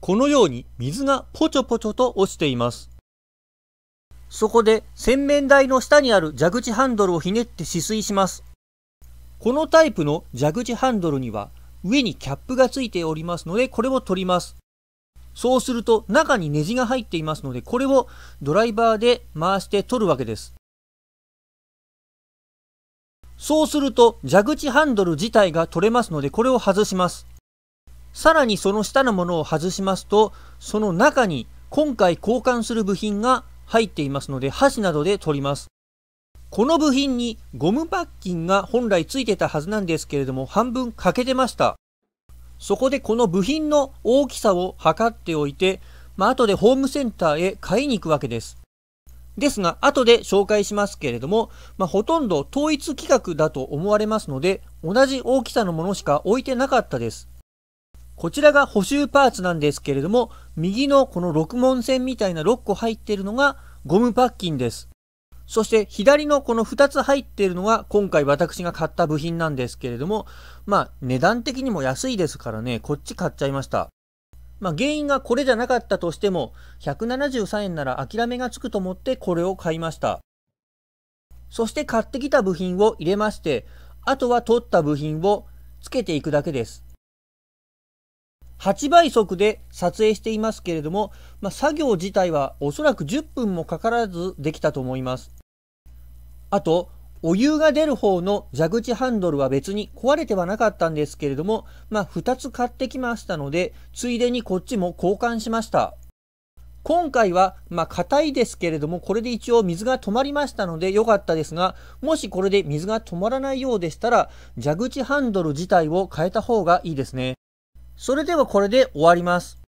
このように水がポチョポチョと落ちています。そこで洗面台の下にある蛇口ハンドルをひねって止水します。このタイプの蛇口ハンドルには上にキャップがついておりますのでこれを取ります。そうすると中にネジが入っていますのでこれをドライバーで回して取るわけです。そうすると蛇口ハンドル自体が取れますのでこれを外します。さらにその下のものを外しますと、その中に今回交換する部品が入っていますので、箸などで取ります。この部品にゴムパッキンが本来ついてたはずなんですけれども、半分欠けてました。そこでこの部品の大きさを測っておいて、まあ、後でホームセンターへ買いに行くわけです。ですが、後で紹介しますけれども、まあ、ほとんど統一規格だと思われますので、同じ大きさのものしか置いてなかったです。こちらが補修パーツなんですけれども、右のこの6門線みたいな6個入っているのがゴムパッキンです。そして左のこの2つ入っているのが今回私が買った部品なんですけれども、まあ値段的にも安いですからね、こっち買っちゃいました。まあ原因がこれじゃなかったとしても、173円なら諦めがつくと思ってこれを買いました。そして買ってきた部品を入れまして、あとは取った部品を付けていくだけです。8倍速で撮影していますけれども、まあ、作業自体はおそらく10分もかからずできたと思います。あと、お湯が出る方の蛇口ハンドルは別に壊れてはなかったんですけれども、まあ、2つ買ってきましたので、ついでにこっちも交換しました。今回は、まあ、硬いですけれども、これで一応水が止まりましたので良かったですが、もしこれで水が止まらないようでしたら、蛇口ハンドル自体を変えた方がいいですね。それではこれで終わります。